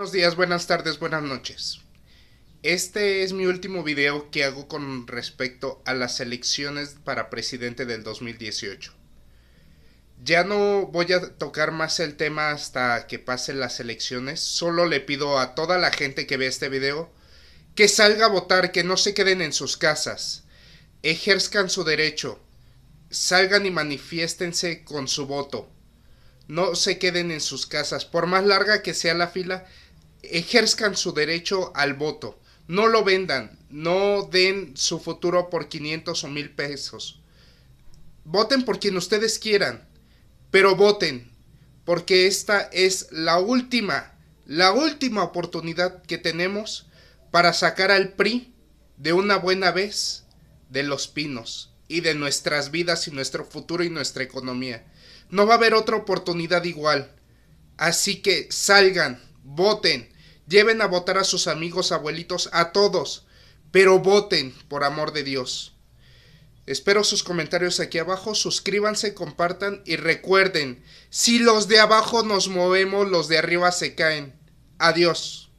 Buenos días, buenas tardes, buenas noches. Este es mi último video que hago con respecto a las elecciones para presidente del 2018. Ya no voy a tocar más el tema hasta que pasen las elecciones, solo le pido a toda la gente que ve este video que salga a votar, que no se queden en sus casas, ejerzcan su derecho, salgan y manifiéstense con su voto no se queden en sus casas. Por más larga que sea la fila, ejerzcan su derecho al voto. No lo vendan, no den su futuro por 500 o 1000 pesos. Voten por quien ustedes quieran, pero voten, porque esta es la última, la última oportunidad que tenemos para sacar al PRI de una buena vez de los pinos y de nuestras vidas y nuestro futuro y nuestra economía. No va a haber otra oportunidad igual. Así que salgan voten, lleven a votar a sus amigos, abuelitos, a todos, pero voten, por amor de Dios. Espero sus comentarios aquí abajo, suscríbanse, compartan y recuerden, si los de abajo nos movemos, los de arriba se caen. Adiós.